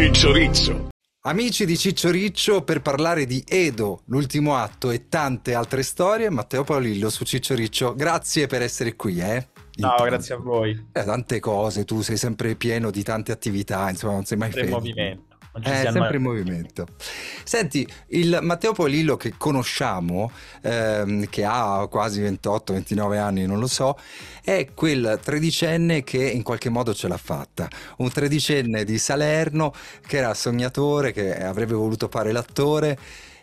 Ciccioriccio. Amici di Ciccioriccio, per parlare di Edo, l'ultimo atto e tante altre storie, Matteo Paolillo su Ciccioriccio, grazie per essere qui, eh. No, tanti. grazie a voi. Eh, tante cose, tu sei sempre pieno di tante attività, insomma, non sei mai fermo. movimento. Oggi eh, è sempre in movimento. Senti, il Matteo Polillo che conosciamo, ehm, che ha quasi 28-29 anni, non lo so, è quel tredicenne che in qualche modo ce l'ha fatta. Un tredicenne di Salerno che era sognatore, che avrebbe voluto fare l'attore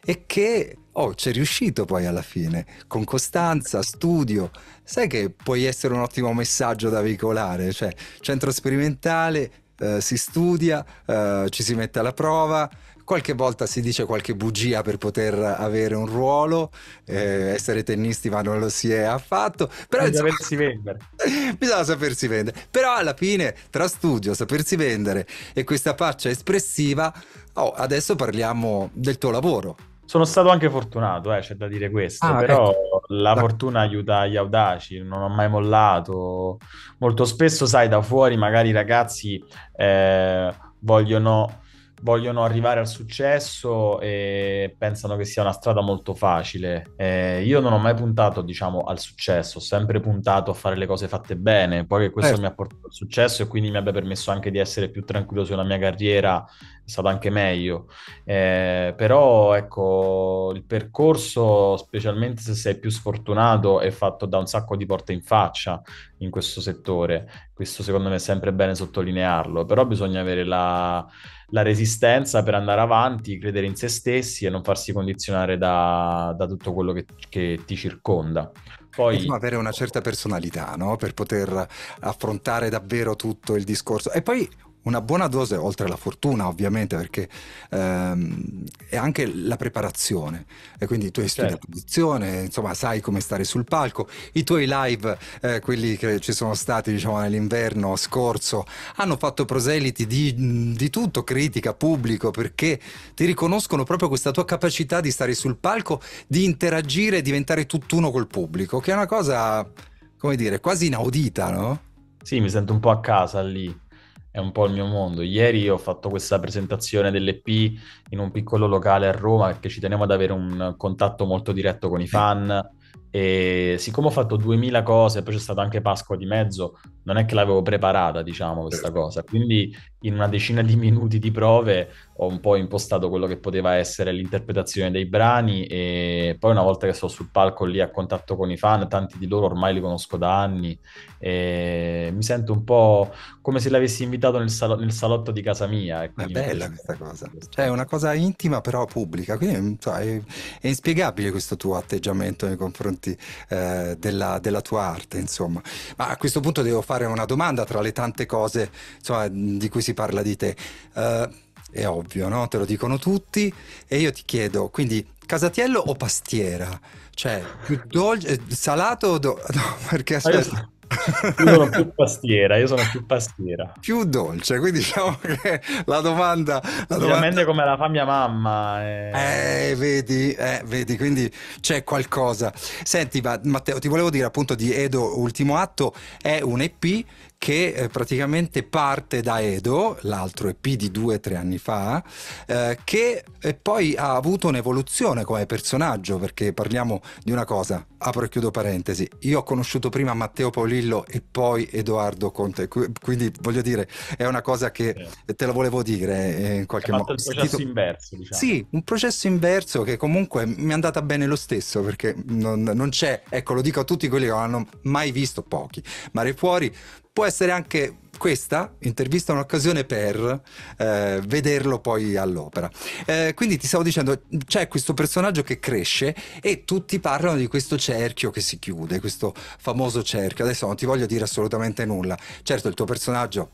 e che oh, è riuscito poi alla fine, con costanza, studio. Sai che puoi essere un ottimo messaggio da veicolare, cioè centro sperimentale, eh, si studia, eh, ci si mette alla prova, qualche volta si dice qualche bugia per poter avere un ruolo, eh, essere tennisti ma non lo si è affatto, però bisogna sapersi vendere. bisogna sapersi vendere, però alla fine tra studio, sapersi vendere e questa faccia espressiva, oh, adesso parliamo del tuo lavoro sono stato anche fortunato, eh, c'è da dire questo, ah, però ecco. la da... fortuna aiuta gli audaci, non ho mai mollato. Molto spesso, sai, da fuori magari i ragazzi eh, vogliono, vogliono, arrivare al successo e pensano che sia una strada molto facile. Eh, io non ho mai puntato, diciamo, al successo, ho sempre puntato a fare le cose fatte bene, poi che questo certo. mi ha portato al successo e quindi mi abbia permesso anche di essere più tranquillo sulla mia carriera è stato anche meglio. Eh, però ecco, il percorso, specialmente se sei più sfortunato, è fatto da un sacco di porte in faccia in questo settore. Questo secondo me è sempre bene sottolinearlo, però bisogna avere la, la resistenza per andare avanti, credere in se stessi e non farsi condizionare da, da tutto quello che, che ti circonda. Poi... avere una certa personalità no? per poter affrontare davvero tutto il discorso. E poi una buona dose, oltre alla fortuna ovviamente, perché ehm, è anche la preparazione. E quindi tu hai studiato certo. posizione, insomma sai come stare sul palco. I tuoi live, eh, quelli che ci sono stati diciamo, nell'inverno scorso, hanno fatto proseliti di, di, tutto, critica, pubblico, perché ti riconoscono proprio questa tua capacità di stare sul palco, di interagire e diventare tutt'uno col pubblico, che è una cosa, come dire, quasi inaudita, no? Sì, mi sento un po' a casa lì è un po' il mio mondo. Ieri ho fatto questa presentazione dell'EP in un piccolo locale a Roma perché ci tenevo ad avere un contatto molto diretto con i fan e siccome ho fatto 2000 cose, poi c'è stato anche Pasqua di mezzo, non è che l'avevo preparata, diciamo, questa certo. cosa. Quindi in una decina di minuti di prove ho un po' impostato quello che poteva essere l'interpretazione dei brani e poi una volta che sto sul palco lì a contatto con i fan, tanti di loro ormai li conosco da anni, mi sento un po' come se l'avessi invitato nel, sal- nel salotto di casa mia. Ecco, è bella questa cosa, cioè è una cosa intima però pubblica, quindi so, è, è inspiegabile questo tuo atteggiamento nei confronti aspetti eh, della, della, tua arte, insomma. Ma a questo punto devo fare una domanda tra le tante cose insomma, di cui si parla di te. Eh, è ovvio, no? Te lo dicono tutti. E io ti chiedo, quindi casatiello o pastiera? Cioè, più dolce, eh, salato o do- no, perché ah, aspetta. Io sono più pastiera, io sono più pastiera. Più dolce, quindi diciamo che la domanda... La domanda... come la fa mia mamma. Eh, eh vedi, eh, vedi, quindi c'è qualcosa. Senti, ma, Matteo, ti volevo dire appunto di Edo Ultimo Atto, è un EP che eh, praticamente parte da Edo, l'altro EP di due o tre anni fa, eh, che eh, poi ha avuto un'evoluzione come personaggio, perché parliamo di una cosa apro e chiudo parentesi, io ho conosciuto prima Matteo Polillo e poi Edoardo Conte, quindi voglio dire, è una cosa che te lo volevo dire eh, in qualche modo. Un processo Sentito... inverso, diciamo. Sì, un processo inverso che comunque mi è andata bene lo stesso, perché non, non c'è, ecco lo dico a tutti quelli che non hanno mai visto, pochi, Mare Fuori può essere anche questa intervista è un'occasione per eh, vederlo poi all'opera. Eh, quindi ti stavo dicendo, c'è questo personaggio che cresce e tutti parlano di questo cerchio che si chiude, questo famoso cerchio. Adesso non ti voglio dire assolutamente nulla. Certo, il tuo personaggio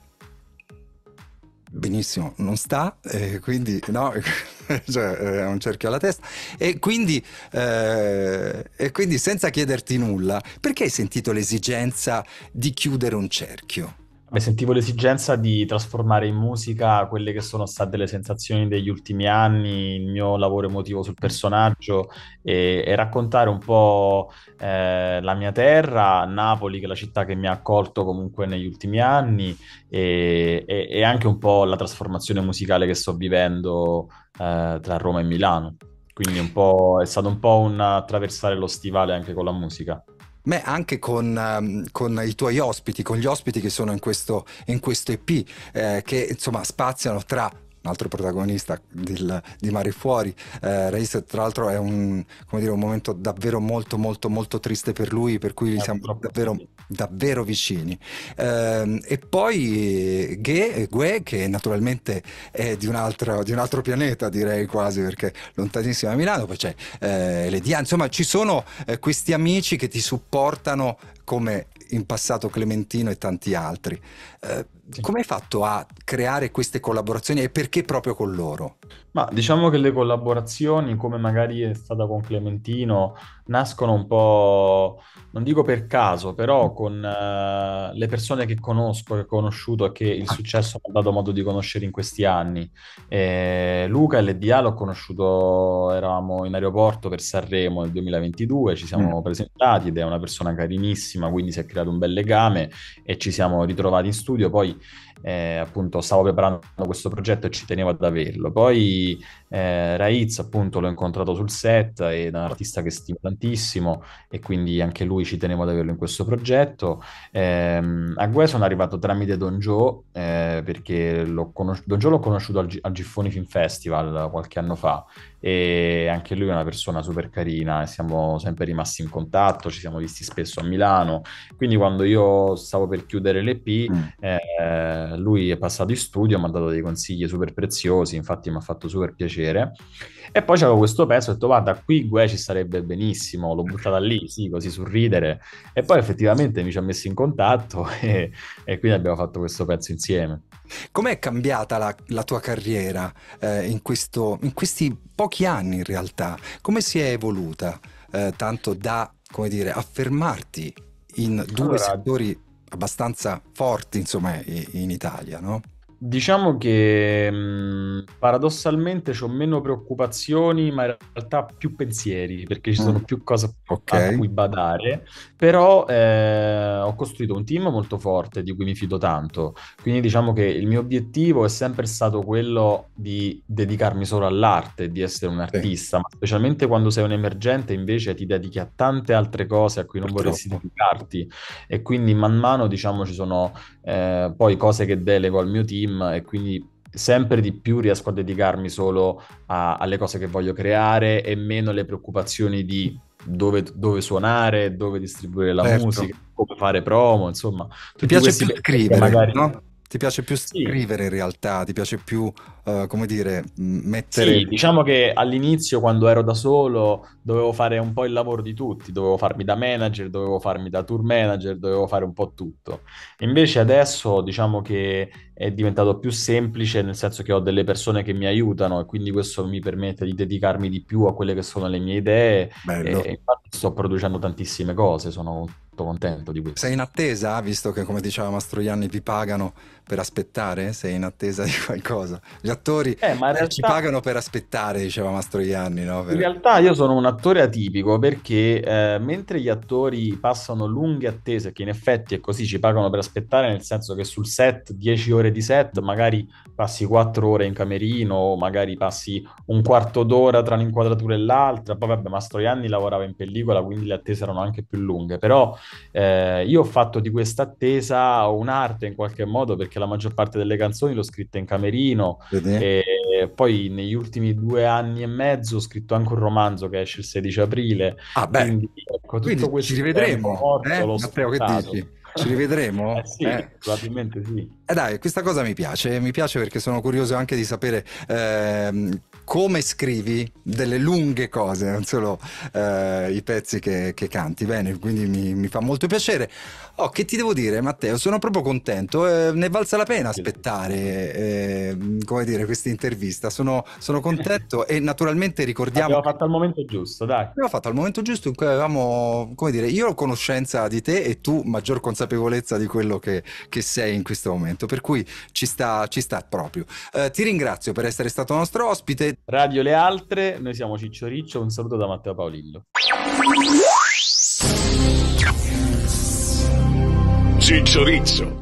benissimo non sta, eh, quindi no, cioè, eh, è un cerchio alla testa, e quindi, eh, e quindi senza chiederti nulla, perché hai sentito l'esigenza di chiudere un cerchio? Beh, sentivo l'esigenza di trasformare in musica quelle che sono state le sensazioni degli ultimi anni, il mio lavoro emotivo sul personaggio e, e raccontare un po' eh, la mia terra, Napoli, che è la città che mi ha accolto comunque negli ultimi anni e, e, e anche un po' la trasformazione musicale che sto vivendo eh, tra Roma e Milano. Quindi è stato un po' un attraversare lo stivale anche con la musica. Beh, anche con, um, con, i tuoi ospiti, con gli ospiti che sono in questo, in questo EP, eh, che insomma spaziano tra un altro protagonista del, di Mare Fuori. Eh, Reis, tra l'altro, è un, dire, un, momento davvero molto, molto, molto triste per lui, per cui siamo davvero, davvero vicini. Eh, e poi Ghe, Gue che naturalmente è di un, altro, di un, altro, pianeta, direi quasi, perché lontanissimo da Milano. Poi c'è eh, Ledia. Insomma, ci sono eh, questi amici che ti supportano come in passato Clementino e tanti altri. Eh, come hai fatto a creare queste collaborazioni e perché proprio con loro? Ma diciamo che le collaborazioni, come magari è stata con Clementino, nascono un po', non dico per caso, però mm. con uh, le persone che conosco, che ho conosciuto e che il ah. successo mi ha dato modo di conoscere in questi anni. E eh, Luca e l'EDA l'ho conosciuto, eravamo in aeroporto per Sanremo nel 2022, ci siamo mm. presentati ed è una persona carinissima, quindi si è creato un bel legame e ci siamo ritrovati in studio. Poi eh, appunto stavo preparando questo progetto e ci tenevo ad averlo. Poi eh, Raiz appunto l'ho incontrato sul set ed è un ah. artista che stimo tantissimo tantissimo e quindi anche lui ci tenevo ad averlo in questo progetto. Eh, a Gue sono arrivato tramite Don Joe eh, perché l'ho conos- Don Joe l'ho conosciuto al, G- al Giffoni Film Festival qualche anno fa e anche lui è una persona super carina e siamo sempre rimasti in contatto, ci siamo visti spesso a Milano, quindi quando io stavo per chiudere l'EP mm. eh, lui è passato in studio, mi ha dato dei consigli super preziosi, infatti mi ha fatto super piacere e poi c'avevo questo pezzo e ho detto guarda qui Gue ci sarebbe benissimo benissimo, l'ho buttata lì, sì, così ridere. E poi effettivamente mi ci ha messo in contatto e, e quindi abbiamo fatto questo pezzo insieme. Com'è cambiata la, la tua carriera eh, in, questo, in, questi pochi anni in realtà? Come si è evoluta eh, tanto da, come dire, affermarti in due allora, settori abbastanza forti, insomma, in, in Italia, no? Diciamo che mh, mm, paradossalmente ho meno preoccupazioni, ma in realtà più pensieri, perché ci sono mm. più cose okay. a cui badare. Però eh, ho costruito un team molto forte di cui mi fido tanto. Quindi diciamo che il mio obiettivo è sempre stato quello di dedicarmi solo all'arte, di essere un artista, ma specialmente quando sei un emergente invece ti dedichi a tante altre cose a cui non Purtroppo. vorresti dedicarti. E quindi man mano diciamo ci sono eh, poi cose che delego al mio team team e quindi sempre di più riesco a dedicarmi solo a, alle cose che voglio creare e meno alle preoccupazioni di dove, dove suonare, dove distribuire la certo. musica, come fare promo, insomma. Ti piace più scrivere, magari... no? Ti piace più scrivere sì. in realtà, ti piace più uh, come dire, mettere... Sì, diciamo che all'inizio quando ero da solo dovevo fare un po' il lavoro di tutti, dovevo farmi da manager, dovevo farmi da tour manager, dovevo fare un po' tutto. Invece adesso diciamo che è diventato più semplice nel senso che ho delle persone che mi aiutano e quindi questo mi permette di dedicarmi di più a quelle che sono le mie idee Bello. e infatti sto producendo tantissime cose, sono molto contento di questo. Sei in attesa, visto che come diceva Mastroianni vi pagano per aspettare? Sei in attesa di qualcosa? Già attori eh, eh realtà... ci pagano per aspettare, diceva Mastroianni. No? Per... In realtà io sono un attore atipico perché eh, mentre gli attori passano lunghe attese, che in effetti è così, ci pagano per aspettare, nel senso che sul set 10 ore di set, magari passi 4 ore in camerino, magari passi un quarto d'ora tra un'inquadratura e l'altra, poi vabbè Mastroianni lavorava in pellicola, quindi le attese erano anche più lunghe, però eh, io ho fatto di questa attesa un'arte in qualche modo perché la maggior parte delle canzoni l'ho scritta in camerino, Vedi? E poi negli ultimi due anni e mezzo ho scritto anche un romanzo che esce il 16 aprile. Ah, beh. Quindi, ecco, quindi ci rivedremo. Morto, eh? Matteo, che dici? Ci rivedremo? Eh sì, eh. probabilmente sì. Eh dai, questa cosa mi piace, mi piace perché sono curioso anche di sapere eh, come scrivi delle lunghe cose, non solo eh, i pezzi che, che, canti. Bene, quindi mi, mi, fa molto piacere. Oh, che ti devo dire, Matteo? Sono proprio contento, eh, ne valsa la pena aspettare, eh, come dire, questa intervista. Sono, sono contento e naturalmente ricordiamo... L'abbiamo fatto al momento giusto, dai. L'abbiamo fatto al momento giusto in cui avevamo, come dire, io ho conoscenza di te e tu maggior consapevolezza di quello che, che sei in questo momento, per cui ci sta, ci sta proprio. Eh, ti ringrazio per essere stato nostro ospite Radio Le Altre, noi siamo Ciccio Riccio, un saluto da Matteo Paolillo. Ciccio Riccio.